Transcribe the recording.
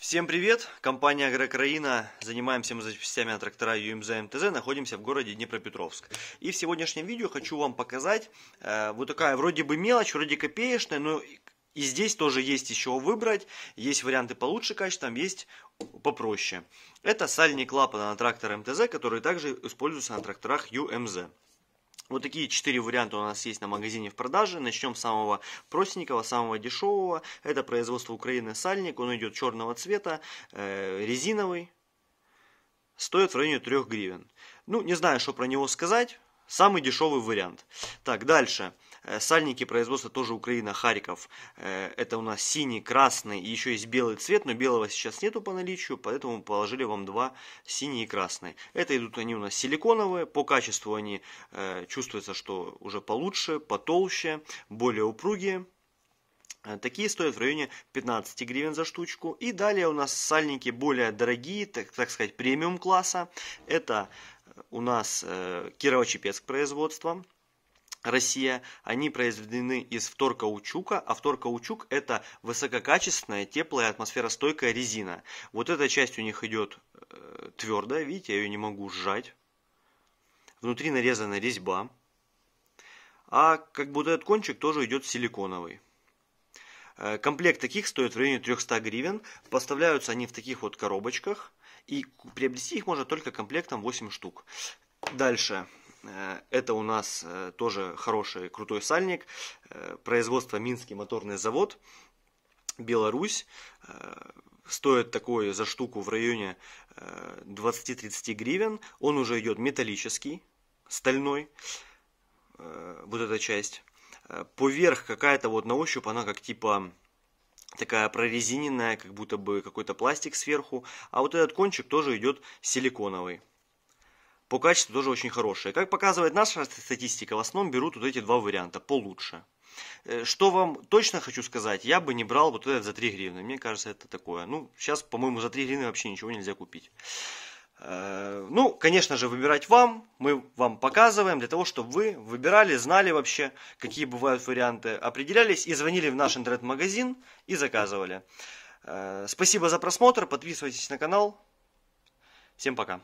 Всем привет! Компания «Агрокраина». Занимаемся мы запчастями от трактора ЮМЗ эм МТЗ. Эм Находимся в городе Днепропетровск. И в сегодняшнем видео хочу вам показать э, вот такая вроде бы мелочь, вроде копеечная, но и здесь тоже есть еще выбрать. Есть варианты получше качества, есть попроще. Это сальник клапана на трактор МТЗ, который также используется на тракторах ЮМЗ. Эм вот такие четыре варианта у нас есть на магазине в продаже. Начнем с самого простенького, самого дешевого. Это производство Украины сальник. Он идет черного цвета, э, резиновый. Стоит в районе 3 гривен. Ну, не знаю, что про него сказать. Самый дешевый вариант. Так, дальше. Дальше. Э, сальники производства тоже Украина, Харьков. Э, это у нас синий, красный и еще есть белый цвет, но белого сейчас нету по наличию, поэтому положили вам два синий и красный. Это идут они у нас силиконовые, по качеству они э, чувствуется, что уже получше, потолще, более упругие. Такие стоят в районе 15 гривен за штучку. И далее у нас сальники более дорогие, так, так сказать, премиум класса. Это у нас э, Кирово-Чепецк производство. Россия, они произведены из вторкаучука, а вторкаучук это высококачественная, теплая, атмосферостойкая резина. Вот эта часть у них идет э, твердая, видите, я ее не могу сжать. Внутри нарезана резьба. А как бы вот этот кончик тоже идет силиконовый. Э, комплект таких стоит в районе 300 гривен. Поставляются они в таких вот коробочках. И приобрести их можно только комплектом 8 штук. Дальше. Э, это у нас э, тоже хороший, крутой сальник. Э, производство Минский моторный завод, Беларусь. Стоит такой за штуку в районе 20-30 гривен. Он уже идет металлический, стальной. Вот эта часть. Поверх какая-то вот на ощупь, она как типа такая прорезиненная, как будто бы какой-то пластик сверху. А вот этот кончик тоже идет силиконовый по качеству тоже очень хорошие. Как показывает наша статистика, в основном берут вот эти два варианта, получше. Э, что вам точно хочу сказать, я бы не брал вот этот за 3 гривны. Мне кажется, это такое. Ну, сейчас, по-моему, за 3 гривны вообще ничего нельзя купить. Э, ну, конечно же, выбирать вам. Мы вам показываем для того, чтобы вы выбирали, знали вообще, какие бывают варианты, определялись и звонили в наш интернет-магазин и заказывали. Э, спасибо за просмотр, подписывайтесь на канал. Всем пока.